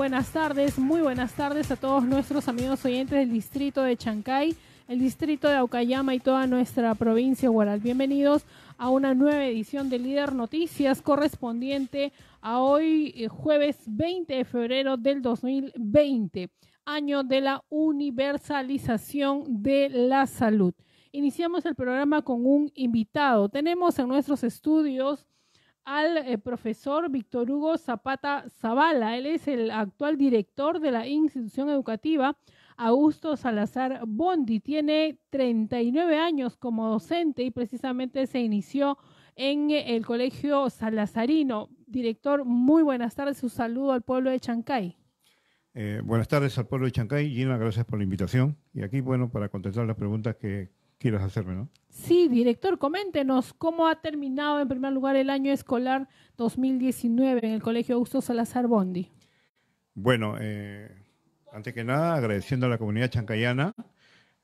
buenas tardes, muy buenas tardes a todos nuestros amigos oyentes del distrito de Chancay, el distrito de Aucayama y toda nuestra provincia de Huaral. Bienvenidos a una nueva edición de Líder Noticias correspondiente a hoy, eh, jueves 20 de febrero del 2020, año de la universalización de la salud. Iniciamos el programa con un invitado. Tenemos en nuestros estudios al eh, profesor Víctor Hugo Zapata Zavala. Él es el actual director de la institución educativa Augusto Salazar Bondi. Tiene 39 años como docente y precisamente se inició en eh, el Colegio Salazarino. Director, muy buenas tardes. Un saludo al pueblo de Chancay. Eh, buenas tardes al pueblo de Chancay. Gina, gracias por la invitación. Y aquí, bueno, para contestar las preguntas que quieras hacerme, ¿no? Sí, director, coméntenos cómo ha terminado en primer lugar el año escolar 2019 en el Colegio Augusto Salazar Bondi. Bueno, eh, antes que nada, agradeciendo a la comunidad chancayana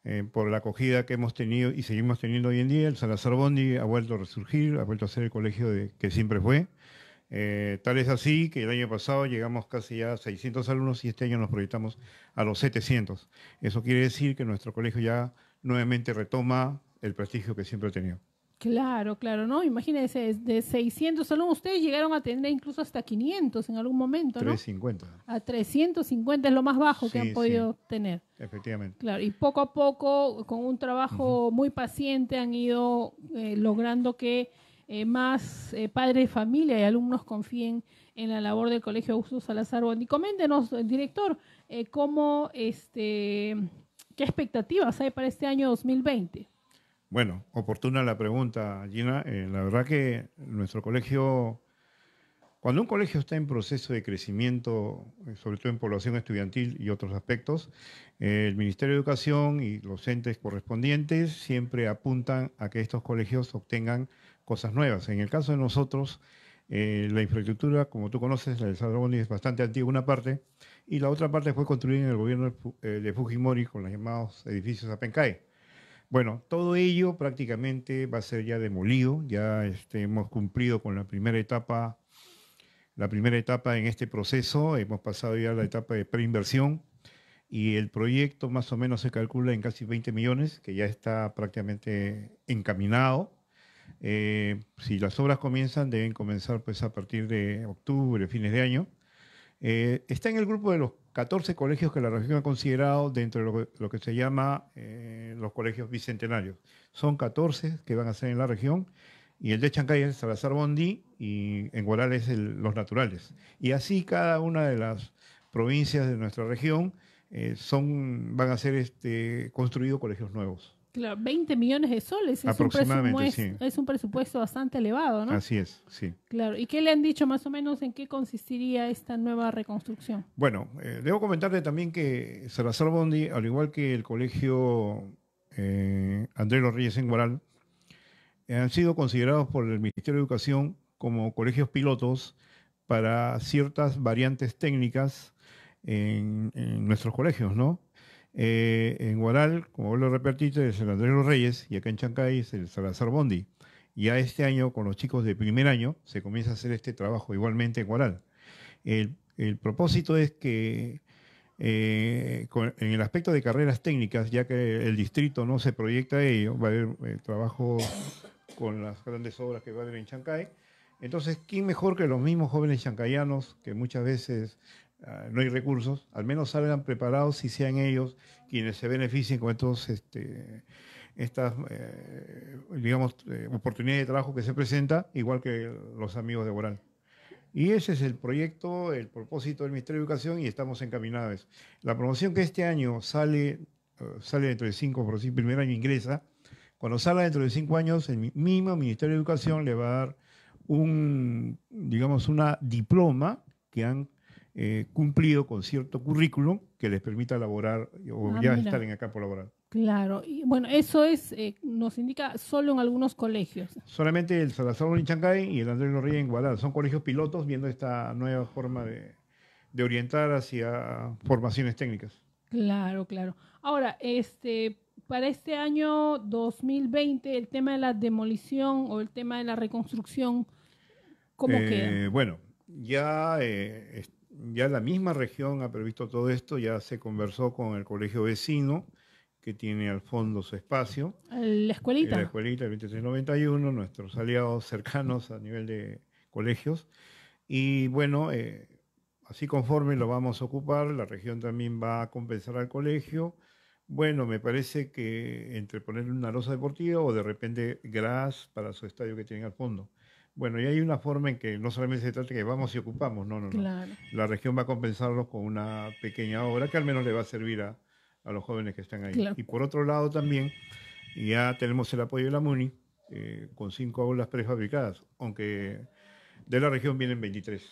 eh, por la acogida que hemos tenido y seguimos teniendo hoy en día. El Salazar Bondi ha vuelto a resurgir, ha vuelto a ser el colegio de, que siempre fue. Eh, tal es así que el año pasado llegamos casi a 600 alumnos y este año nos proyectamos a los 700. Eso quiere decir que nuestro colegio ya nuevamente retoma el prestigio que siempre ha tenido. Claro, claro, ¿no? Imagínense, de 600 alumnos, ustedes llegaron a tener incluso hasta 500 en algún momento, ¿no? 350. A 350 es lo más bajo que han podido tener. Efectivamente. Claro, y poco a poco, con un trabajo muy paciente, han ido eh, logrando que eh, más eh, padres de familia y alumnos confíen en la labor del Colegio Augusto Salazar Y Coméntenos, director, cómo este ¿Qué expectativas hay para este año 2020? Bueno, oportuna la pregunta, Gina. Eh, la verdad que nuestro colegio, cuando un colegio está en proceso de crecimiento, eh, sobre todo en población estudiantil y otros aspectos, eh, el Ministerio de Educación y los entes correspondientes siempre apuntan a que estos colegios obtengan cosas nuevas. En el caso de nosotros, la infraestructura, como tú conoces, la de San es bastante antigua, una parte, y la otra parte fue construida en el gobierno eh, de Fujimori con los llamados edificios Apencae. Bueno, todo ello prácticamente va a ser ya demolido, ya este, hemos cumplido con la primera etapa, la primera etapa en este proceso, hemos pasado ya a la etapa de preinversión y el proyecto más o menos se calcula en casi 20 millones, que ya está prácticamente encaminado. Eh, si las obras comienzan, deben comenzar pues a partir de octubre, fines de año. Eh, está en el grupo de los 14 colegios que la región ha considerado dentro de lo, que, se llama eh, los colegios bicentenarios. Son 14 que van a ser en la región y el de Chancay es Salazar Bondi y en Guaral es el, los naturales. Y así cada una de las provincias de nuestra región eh, son, van a ser este, construidos colegios nuevos. Claro, 20 millones de soles. Es un presupuesto bastante elevado, ¿no? Así es, sí. Claro. ¿Y qué le han dicho más o menos en qué consistiría esta nueva reconstrucción? Bueno, eh, debo comentarle también que Salazar Bondi, al igual que el colegio eh, Andrés Los Reyes en Guaral, han sido considerados por el Ministerio de Educación como colegios pilotos para ciertas variantes técnicas en nuestros colegios, ¿no? Eh, en Guaral, como vos lo repetiste, es el Andrés Los Reyes y acá en Chancay es el Salazar Bondi. Ya este año, con los chicos de primer año, se comienza a hacer este trabajo igualmente en Guaral. El, propósito es que eh, en el aspecto de carreras técnicas, ya que el distrito no se proyecta ello, va a haber eh, trabajo con las grandes obras que va a haber en Chancay. Entonces, ¿quién mejor que los mismos jóvenes chancayanos que muchas veces Ah, no hay recursos, al menos salgan preparados si sean ellos quienes se beneficien con estos, este, estas, eh, digamos, eh, oportunidades de trabajo que se presenta, igual que los amigos de Oral Y ese es el proyecto, el propósito del Ministerio de Educación y estamos encaminados. La promoción que este año sale, eh, sale dentro de cinco, por decir, primer año ingresa, cuando salga dentro de cinco años, el mismo Ministerio de Educación le va a dar un, digamos, una diploma que han eh, cumplido con cierto currículum que les permita laborar o ah, ya estar en acá campo laboral. Claro, y bueno, eso es, eh, nos indica solo en algunos colegios. Solamente el Salazar en y el Andrés Lorría en Guadalajara. Son colegios pilotos viendo esta nueva forma de, orientar hacia formaciones técnicas. Claro, claro. Ahora, este, para este año 2020, el tema de la demolición o el tema de la reconstrucción, ¿cómo eh, queda? Bueno, ya ya la misma región ha previsto todo esto, ya se conversó con el colegio vecino que tiene al fondo su espacio. La escuelita. La escuelita 2391, nuestros aliados cercanos a nivel de colegios. Y bueno, eh, así conforme lo vamos a ocupar, la región también va a compensar al colegio. Bueno, me parece que entre ponerle una losa deportiva o de repente gras para su estadio que tienen al fondo. Bueno, y hay una forma en que no solamente se trata de que vamos y ocupamos, no, no, no. La región va a compensarlos con una pequeña obra que al menos le va a servir a, los jóvenes que están ahí. Y por otro lado también, ya tenemos el apoyo de la MUNI eh, con cinco aulas prefabricadas, aunque de la región vienen 23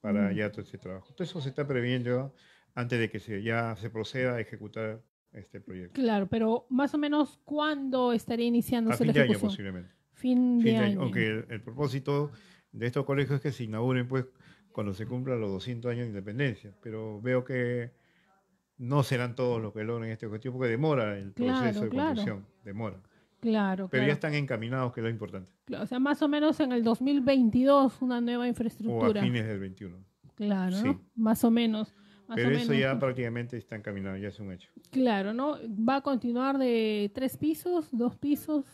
para mm. ya todo este trabajo. Todo eso se está previendo antes de que se, ya se proceda a ejecutar este proyecto. Claro, pero más o menos cuándo estaría iniciándose a la ejecución? año posiblemente. Fin año. el, propósito de estos colegios es que se inauguren pues cuando se cumplan los 200 años de independencia, pero veo que no serán todos los que logren este objetivo porque demora el proceso de construcción, demora. Claro, Pero ya están encaminados, que es lo importante. o sea, más o menos en el 2022 una nueva infraestructura. O a fines del 21. Claro, ¿no? más o menos. Pero eso ya pues. prácticamente está encaminado, ya es un hecho. Claro, ¿no? Va a continuar de tres pisos, dos pisos.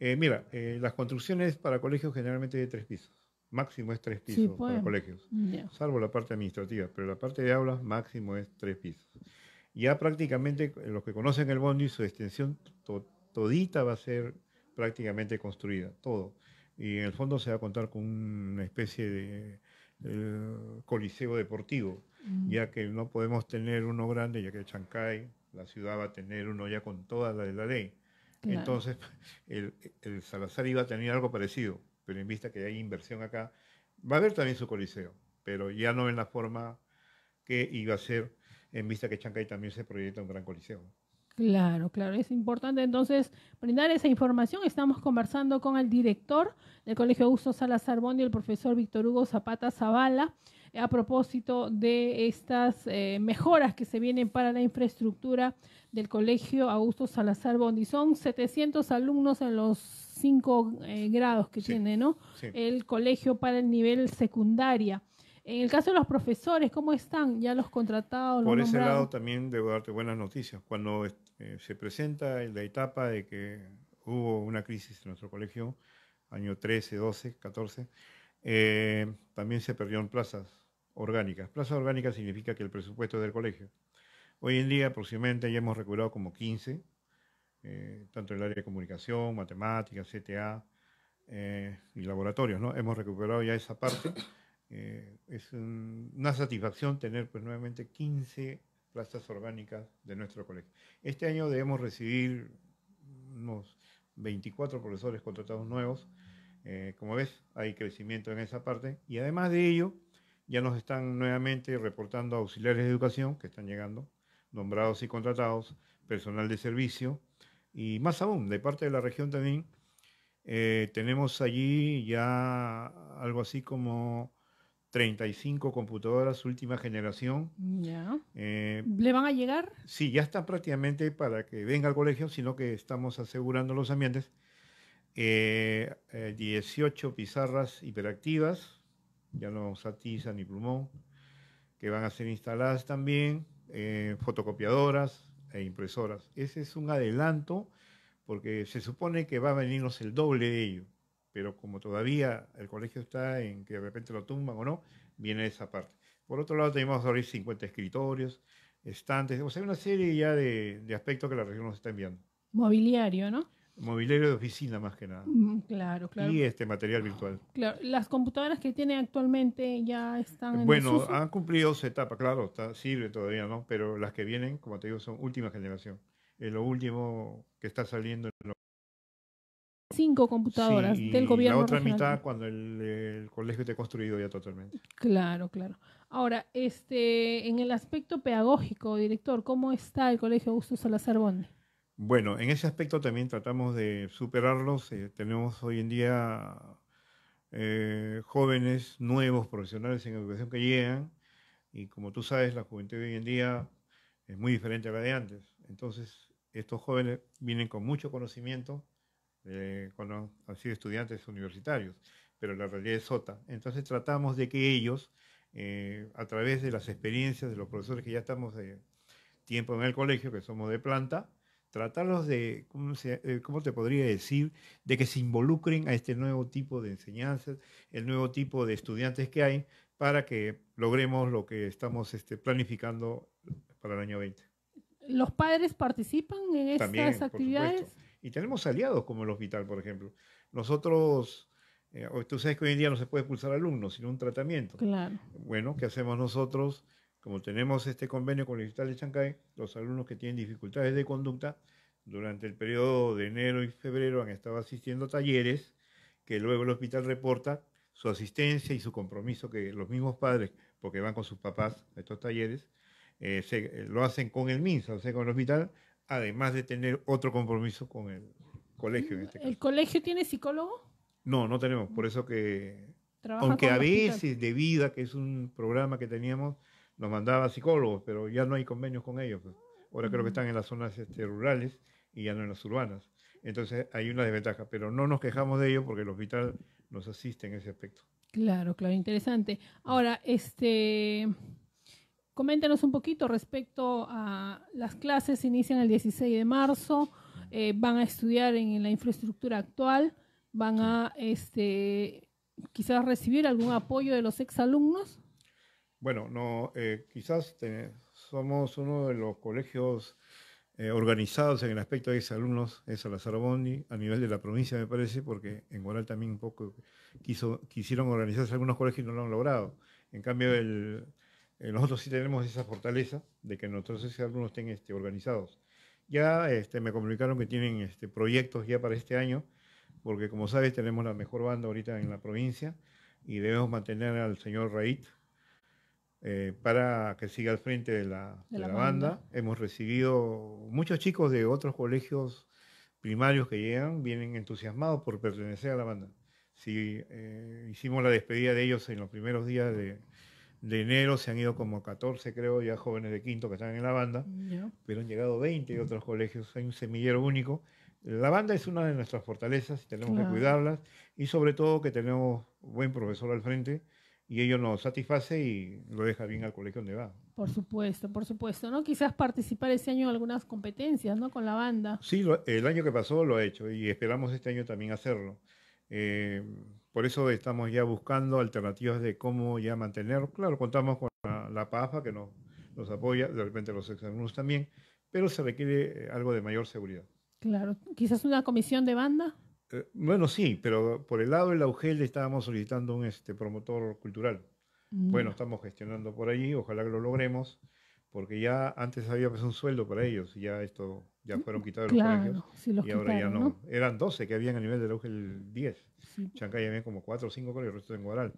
Eh, mira, eh, las construcciones para colegios generalmente de tres pisos. Máximo es tres pisos para colegios, salvo la parte administrativa, pero la parte de aulas máximo es tres pisos. Ya prácticamente eh, los que conocen el Bondi, su extensión todita va a ser prácticamente construida, todo. Y en el fondo se va a contar con una especie de, coliseo deportivo, mm. ya que no podemos tener uno grande, ya que Chancay, la ciudad va a tener uno ya con toda la de la ley entonces, el, el, Salazar iba a tener algo parecido, pero en vista que hay inversión acá, va a haber también su coliseo, pero ya no en la forma que iba a ser, en vista que Chancay también se proyecta un gran coliseo. Claro, claro, es importante entonces brindar esa información. Estamos conversando con el director del Colegio Augusto Salazar Bondi, el profesor Víctor Hugo Zapata Zavala, eh, a propósito de estas eh, mejoras que se vienen para la infraestructura del Colegio Augusto Salazar Bondi. Son 700 alumnos en los cinco eh, grados que tiene, ¿no? El colegio para el nivel secundaria. En el caso de los profesores, ¿cómo están? ¿Ya los contratados? Los Por ese lado también debo darte buenas noticias. Cuando eh, se presenta la etapa de que hubo una crisis en nuestro colegio, año 13, 12, 14, también se perdieron plazas orgánicas. Plazas orgánicas significa que el presupuesto del colegio. Hoy en día aproximadamente ya hemos recuperado como 15, eh, tanto en el área de comunicación, matemáticas, CTA eh, y laboratorios, ¿no? Hemos recuperado ya esa parte. es una satisfacción tener pues, nuevamente 15 plazas orgánicas de nuestro colegio. Este año debemos recibir unos 24 profesores contratados nuevos. Eh, como ves, hay crecimiento en esa parte. Y además de ello, ya nos están nuevamente reportando auxiliares de educación que están llegando, nombrados y contratados, personal de servicio. Y más aún, de parte de la región también, eh, tenemos allí ya algo así como 35 computadoras última generación. Ya. Eh, ¿Le van a llegar? Sí, ya están prácticamente para que venga al colegio, sino que estamos asegurando los ambientes. 18 eh, eh, pizarras hiperactivas, ya no tiza ni plumón, que van a ser instaladas también, fotocopiadoras e impresoras. Ese es un adelanto porque se supone que va a venirnos el doble de ello pero como todavía el colegio está en que de repente lo tumban o no, viene esa parte. Por otro lado, tenemos ahora 50 escritorios, estantes, o sea, una serie ya de, de aspectos que la región nos está enviando. Mobiliario, ¿no? Mobiliario de oficina más que nada. Mm, claro, claro. Y este material virtual. Claro, las computadoras que tiene actualmente ya están. Bueno, en han cumplido su etapa, claro, está, sirve todavía, ¿no? Pero las que vienen, como te digo, son última generación. Es lo último que está saliendo en los cinco computadoras del gobierno. La otra mitad cuando el, colegio esté construido ya totalmente. Claro, claro. Ahora, este, en el aspecto pedagógico, director, ¿cómo está el colegio Augusto Salazar Bonde? Bueno, en ese aspecto también tratamos de superarlos. Eh, tenemos hoy en día eh, jóvenes nuevos profesionales en educación que llegan y como tú sabes, la juventud hoy en día es muy diferente a la de antes. Entonces, estos jóvenes vienen con mucho conocimiento, eh, cuando han sido estudiantes universitarios, pero la realidad es otra. Entonces tratamos de que ellos, eh, a través de las experiencias de los profesores que ya estamos de tiempo en el colegio, que somos de planta, tratarlos de, eh, ¿cómo, te podría decir?, de que se involucren a este nuevo tipo de enseñanzas, el nuevo tipo de estudiantes que hay, para que logremos lo que estamos este, planificando para el año 20. ¿Los padres participan en estas actividades? Y tenemos aliados como el hospital, por ejemplo. Nosotros, eh, tú sabes que hoy en día no se puede expulsar alumnos, sino un tratamiento. Claro. Bueno, ¿qué hacemos nosotros? Como tenemos este convenio con el hospital de Chancay, los alumnos que tienen dificultades de conducta, durante el periodo de enero y febrero han estado asistiendo a talleres que luego el hospital reporta su asistencia y su compromiso que los mismos padres, porque van con sus papás a estos talleres, eh, eh, lo hacen con el MINSA, o sea, con el hospital, además de tener otro compromiso con el colegio. Mm, este ¿El colegio tiene psicólogo? No, no tenemos, por mm. eso que, aunque a veces de vida, que es un programa que teníamos, nos mandaba psicólogos, pero ya no hay convenios con ellos. Pues. Ahora creo que mm. están en las zonas este, rurales y ya no en las urbanas. Entonces hay una desventaja, pero no nos quejamos de ello porque el hospital nos asiste en ese aspecto. Claro, claro, interesante. Ahora, este coméntenos un poquito respecto a las clases, inician el 16 de marzo, eh, van a estudiar en, la infraestructura actual, van a este, quizás recibir algún apoyo de los exalumnos. Bueno, no, eh, quizás somos uno de los colegios eh, organizados en el aspecto de exalumnos, es la Bondi, a nivel de la provincia me parece, porque en Guaral también un poco quiso, quisieron organizarse algunos colegios y no lo han logrado. En cambio, el, eh, nosotros sí tenemos esa fortaleza de que nuestros alumnos estén este, organizados. Ya este, me comunicaron que tienen este, proyectos ya para este año, porque como sabes tenemos la mejor banda ahorita en la provincia y debemos mantener al señor Raid eh, para que siga al frente de la, banda. Hemos recibido muchos chicos de otros colegios primarios que llegan, vienen entusiasmados por pertenecer a la banda. Si, eh, hicimos la despedida de ellos en los primeros días de, de enero se han ido como 14, creo, ya jóvenes de quinto que están en la banda, pero han llegado 20 de otros colegios, hay un semillero único. La banda es una de nuestras fortalezas y tenemos que cuidarlas y sobre todo que tenemos buen profesor al frente y ello nos satisface y lo deja bien al colegio donde va. Por supuesto, por supuesto, ¿no? Quizás participar ese año en algunas competencias, ¿no? Con la banda. Sí, el año que pasó lo ha hecho y esperamos este año también hacerlo. Eh, por eso estamos ya buscando alternativas de cómo ya mantener. Claro, contamos con la, PAFA que nos, nos apoya, de repente los exalumnos también, pero se requiere eh, algo de mayor seguridad. Claro, quizás una comisión de banda. Eh, bueno, sí, pero por el lado de la UGEL estábamos solicitando un este, promotor cultural. Mm. Bueno, estamos gestionando por ahí, ojalá que lo logremos porque ya antes había pues, un sueldo para ellos, y ya esto ya fueron quitados los colegios. los y quitaron, ahora ya no. Eran 12 que habían a nivel de la UGEL 10. Chancay había como 4 o 5 colegios, el resto en Guaral.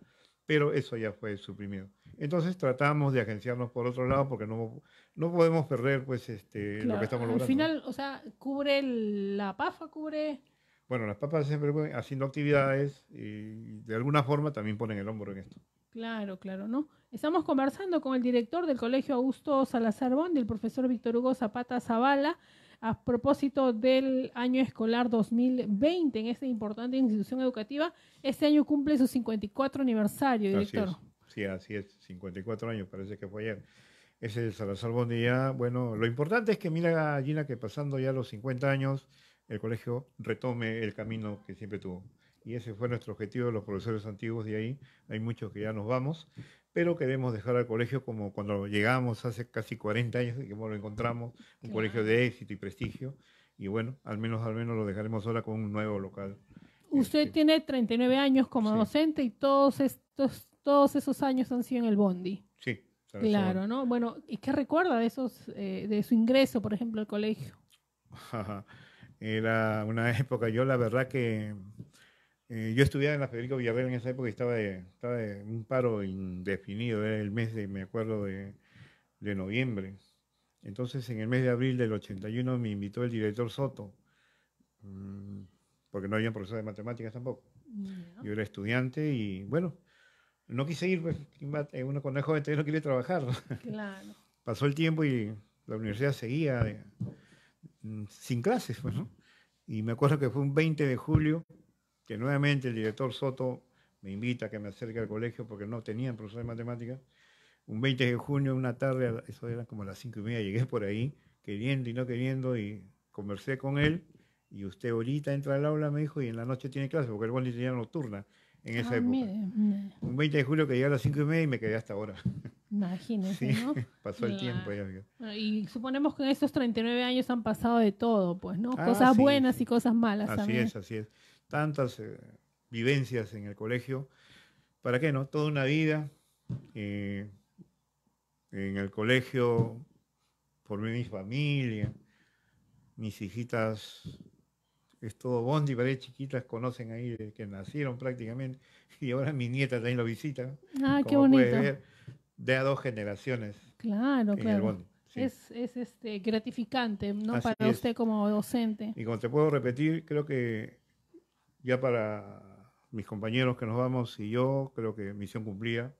Pero eso ya fue suprimido. Entonces tratamos de agenciarnos por otro lado porque no, no podemos perder pues este lo que estamos logrando. Al final, o sea, cubre la PAFA, cubre... Bueno, las papas siempre haciendo actividades y de alguna forma también ponen el hombro en esto. Claro, claro, ¿no? Estamos conversando con el director del Colegio Augusto Salazar Bondi, el profesor Víctor Hugo Zapata Zavala, a propósito del año escolar 2020 en esta importante institución educativa. Este año cumple su 54 aniversario, director. Así es. Sí, así es, 54 años, parece que fue ayer. Ese es Salazar Bondi ya, bueno, lo importante es que mira, Gina, que pasando ya los 50 años, el colegio retome el camino que siempre tuvo. Y ese fue nuestro objetivo, de los profesores antiguos de ahí, hay muchos que ya nos vamos, pero queremos dejar al colegio como cuando llegamos hace casi 40 años y que lo encontramos, un colegio de éxito y prestigio. Y bueno, al menos, al menos lo dejaremos ahora con un nuevo local. Usted este, tiene 39 años como docente y todos estos, todos esos años han sido en el Bondi. Sí. Claro, ¿no? Bueno, ¿y qué recuerda de esos, eh, de su ingreso, por ejemplo, al colegio? Era una época, yo la verdad que eh, yo estudiaba en la Federico Villarreal en esa época y estaba, de, estaba un paro indefinido, era el mes de, me acuerdo, de, de, noviembre. Entonces, en el mes de abril del 81 me invitó el director Soto, mm, porque no había profesor de matemáticas tampoco. Yo era estudiante y, bueno, no quise ir, pues, eh, uno cuando es joven no quiere trabajar. Pasó el tiempo y la universidad seguía eh, mm, sin clases, pues, Y me acuerdo que fue un 20 de julio que nuevamente el director Soto me invita a que me acerque al colegio porque no tenían profesor de matemáticas. Un 20 de junio, una tarde, eso era como las 5 y media, llegué por ahí, queriendo y no queriendo, y conversé con él. Y usted ahorita entra al aula, me dijo, y en la noche tiene clase, porque el boli tenía nocturna en esa ah, época. Un 20 de julio que llegué a las 5 y media y me quedé hasta ahora. Imagínese, sí, ¿no? Pasó el tiempo Y suponemos que en esos 39 años han pasado de todo, pues, ¿no? Ah, cosas buenas y cosas malas. Así es, así es tantas eh, vivencias en el colegio. ¿Para qué no? Toda una vida eh, en el colegio, por mi familia, mis hijitas, es todo bondi, varias chiquitas conocen ahí que nacieron prácticamente, y ahora mi nieta también lo visita. Ah, qué bonito. de a dos generaciones. Claro, claro. Es, es, este, gratificante, ¿no? Para usted como docente. Y como te puedo repetir, creo que ya para mis compañeros que nos vamos y yo, creo que misión cumplía,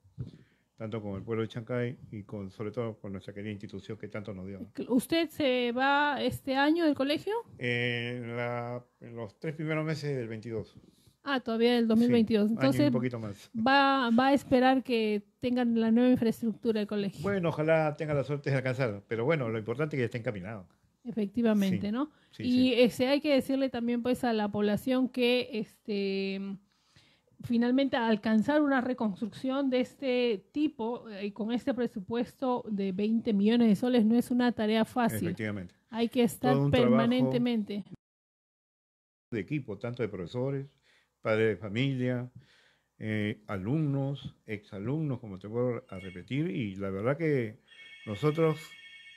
tanto con el pueblo de Chancay y con, sobre todo con nuestra querida institución que tanto nos dio. ¿Usted se va este año del colegio? en, los tres primeros meses del 22. Ah, todavía del 2022. Entonces, un poquito más. Va, va a esperar que tengan la nueva infraestructura del colegio. Bueno, ojalá tenga la suerte de alcanzar, pero bueno, lo importante es que esté encaminado. Efectivamente, ¿no? y este, hay que decirle también pues a la población que este finalmente alcanzar una reconstrucción de este tipo y eh, con este presupuesto de 20 millones de soles no es una tarea fácil. Efectivamente. Hay que estar permanentemente. De equipo, tanto de profesores, padres de familia, eh, alumnos, exalumnos, como te puedo repetir, y la verdad que nosotros,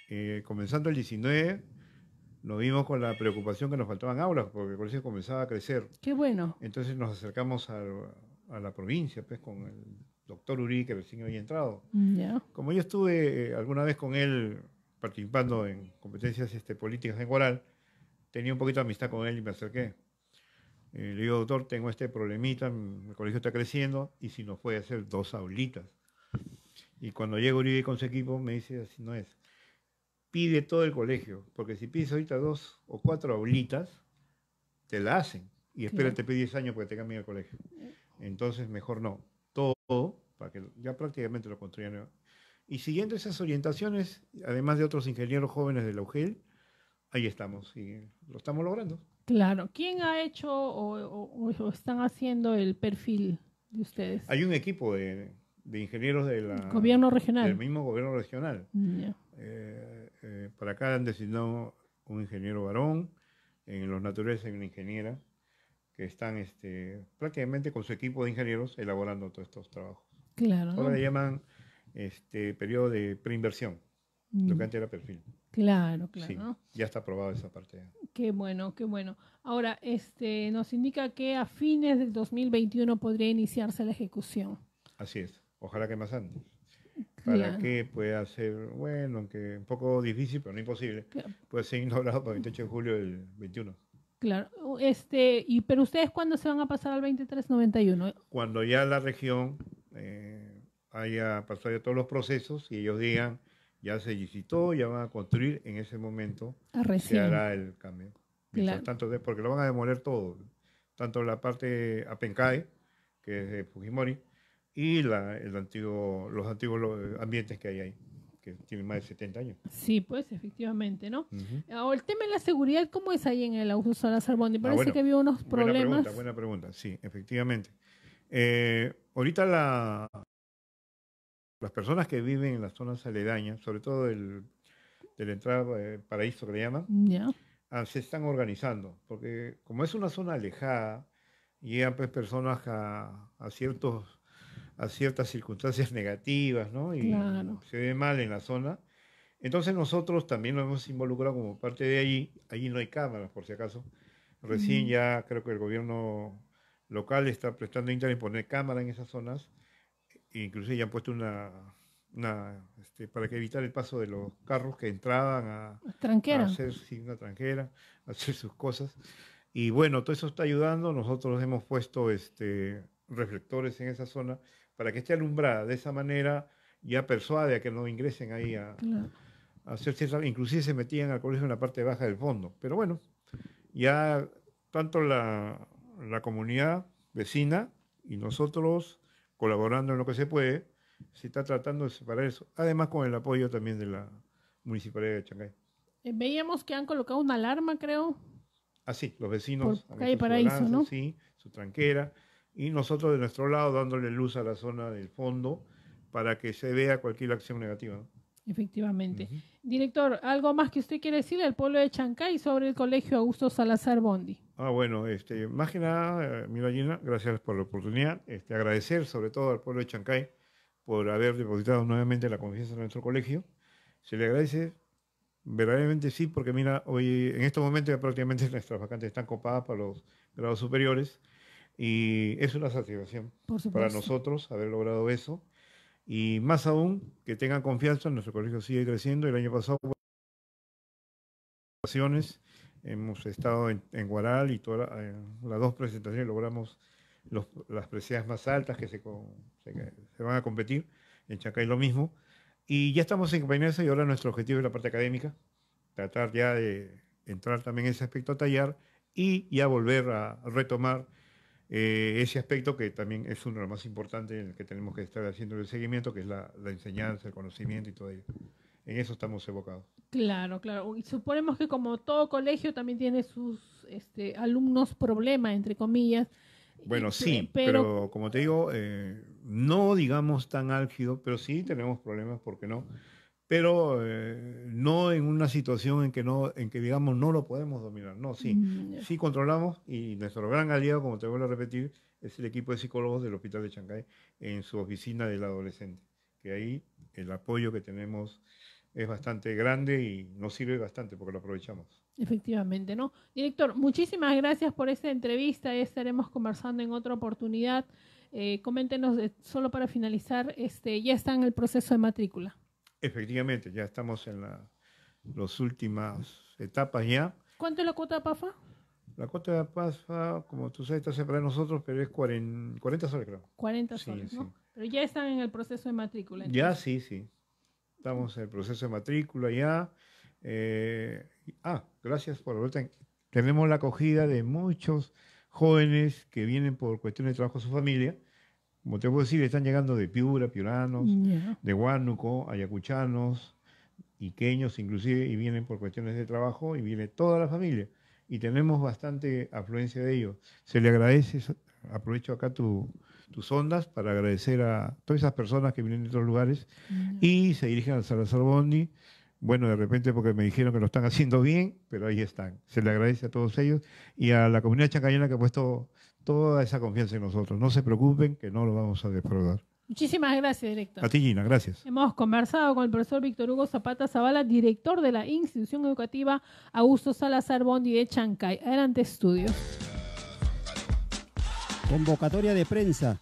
eh, comenzando el 19, lo vimos con la preocupación que nos faltaban aulas, porque el colegio comenzaba a crecer. Qué bueno. Entonces nos acercamos a, la provincia, pues, con el doctor Uri, que recién había entrado. Mm, Como yo estuve eh, alguna vez con él participando en competencias este, políticas en Guaral, tenía un poquito de amistad con él y me acerqué. Eh, le digo, doctor, tengo este problemita, el colegio está creciendo, y si nos puede hacer dos aulitas. Y cuando llega Uribe con su equipo, me dice, así no es pide todo el colegio, porque si pides ahorita dos o cuatro aulitas, te la hacen. Y espérate, pide 10 años porque te cambian el colegio. Mm. Entonces, mejor no. Todo, para que ya prácticamente lo construyan. Y siguiendo esas orientaciones, además de otros ingenieros jóvenes de la UGEL, ahí estamos y lo estamos logrando. Claro. ¿Quién ha hecho o, están haciendo el perfil de ustedes? Hay un equipo de, ingenieros de gobierno regional. del mismo gobierno regional. Mm, eh, eh, para acá han designado un ingeniero varón, en los naturales hay una ingeniera, que están este, prácticamente con su equipo de ingenieros elaborando todos estos trabajos. Claro. Ahora le llaman este, periodo de preinversión, lo que mm. antes era perfil. Claro, claro. ya está aprobada esa parte. Qué bueno, qué bueno. Ahora, este, nos indica que a fines del 2021 podría iniciarse la ejecución. Así es. Ojalá que más antes para que pueda ser, bueno, aunque un poco difícil, pero no imposible, puede ser inaugurado para el 28 de julio del 21. Claro, este, y, pero ustedes cuándo se van a pasar al 2391? Cuando ya la región eh, haya pasado ya todos los procesos y ellos digan, ya se licitó, ya van a construir, en ese momento ah, se hará el cambio. Claro. Tanto porque lo van a demoler todo, tanto la parte Apencae, que es de Fujimori, y la, el antiguo, los antiguos eh, ambientes que hay ahí, que tienen más de 70 años. Sí, pues efectivamente, ¿no? el tema de la seguridad, ¿cómo es ahí en el Augusto Salazar Bondi? Ah, Parece que había unos problemas. Buena pregunta, buena pregunta, sí, efectivamente. Eh, ahorita la, las personas que viven en las zonas aledañas, sobre todo del, de la entrada eh, paraíso que le llaman, ah, se están organizando, porque como es una zona alejada, llegan pues, personas a ciertos a ciertas circunstancias negativas, ¿no? Y se ve mal en la zona. Entonces nosotros también nos hemos involucrado como parte de allí. Allí no hay cámaras, por si acaso. Recién ya creo que el gobierno local está prestando interés en poner cámara en esas zonas. E incluso ya han puesto una, este, para que evitar el paso de los carros que entraban a, a hacer una tranquera, a hacer sus cosas. Y bueno, todo eso está ayudando. Nosotros hemos puesto este, reflectores en esa zona para que esté alumbrada. De esa manera ya persuade a que no ingresen ahí a, a hacer cierta... Inclusive se metían al colegio en la parte baja del fondo. Pero bueno, ya tanto la, comunidad vecina y nosotros colaborando en lo que se puede, se está tratando de separar eso. Además con el apoyo también de la Municipalidad de Chancay. Eh, veíamos que han colocado una alarma, creo. Ah, sí, los vecinos. Por calle Paraíso, ¿no? Sí, su tranquera y nosotros de nuestro lado dándole luz a la zona del fondo para que se vea cualquier acción negativa. Efectivamente. Director, ¿algo más que usted quiere decir al pueblo de Chancay sobre el colegio Augusto Salazar Bondi? Ah, bueno, este, más que nada, eh, mi gracias por la oportunidad. Este, agradecer sobre todo al pueblo de Chancay por haber depositado nuevamente la confianza en nuestro colegio. Se le agradece verdaderamente sí, porque mira, hoy en estos momentos prácticamente nuestras vacantes están copadas para los grados superiores. Y es una satisfacción para nosotros haber logrado eso. Y más aún, que tengan confianza, nuestro colegio sigue creciendo. El año pasado hemos estado en, Guaral y todas las dos presentaciones logramos los, las preciadas más altas que se, van a competir. En Chacay lo mismo. Y ya estamos en compañía y ahora nuestro objetivo es la parte académica, tratar ya de entrar también en ese aspecto a tallar y ya volver a retomar eh, ese aspecto que también es uno de los más importantes en el que tenemos que estar haciendo el seguimiento, que es la, la enseñanza, el conocimiento y todo ello. En eso estamos evocados. Claro, claro. Y suponemos que como todo colegio también tiene sus este, alumnos problema, entre comillas. Bueno, este, sí, pero, como te digo, eh, no digamos tan álgido, pero sí tenemos problemas, ¿por qué no? pero eh, no en una situación en que, no, en que digamos no lo podemos dominar. No, sí, mm, sí controlamos y nuestro gran aliado, como te vuelvo a repetir, es el equipo de psicólogos del Hospital de Shanghai en su oficina del adolescente, que ahí el apoyo que tenemos es bastante grande y nos sirve bastante porque lo aprovechamos. Efectivamente, ¿no? Director, muchísimas gracias por esta entrevista. Estaremos conversando en otra oportunidad. Eh, coméntenos, solo para finalizar, este, ya está en el proceso de matrícula. Efectivamente, ya estamos en las últimas etapas ya. ¿Cuánto es la cuota de PAFA? La cuota de PAFA, como tú sabes, está separada de nosotros, pero es 40, 40 soles, creo. 40 soles, ¿no? Pero ya están en el proceso de matrícula. Ya, sí, sí. Estamos en el proceso de matrícula ya. Eh, ah, gracias por vuelta. Tenemos la acogida de muchos jóvenes que vienen por cuestiones de trabajo a su familia como te puedo decir, están llegando de Piura, piuranos, de Huánuco, ayacuchanos, iqueños inclusive, y vienen por cuestiones de trabajo y viene toda la familia. Y tenemos bastante afluencia de ellos. Se le agradece, aprovecho acá tus ondas para agradecer a todas esas personas que vienen de otros lugares y se dirigen al Salazar Bondi. Bueno, de repente porque me dijeron que lo están haciendo bien, pero ahí están. Se le agradece a todos ellos y a la comunidad chancayana que ha puesto toda esa confianza en nosotros. No se preocupen que no lo vamos a defraudar. Muchísimas gracias, director. A gracias. Hemos conversado con el profesor Víctor Hugo Zapata Zavala, director de la institución educativa Augusto Salazar Bondi de Chancay. Adelante, estudios. Convocatoria de prensa.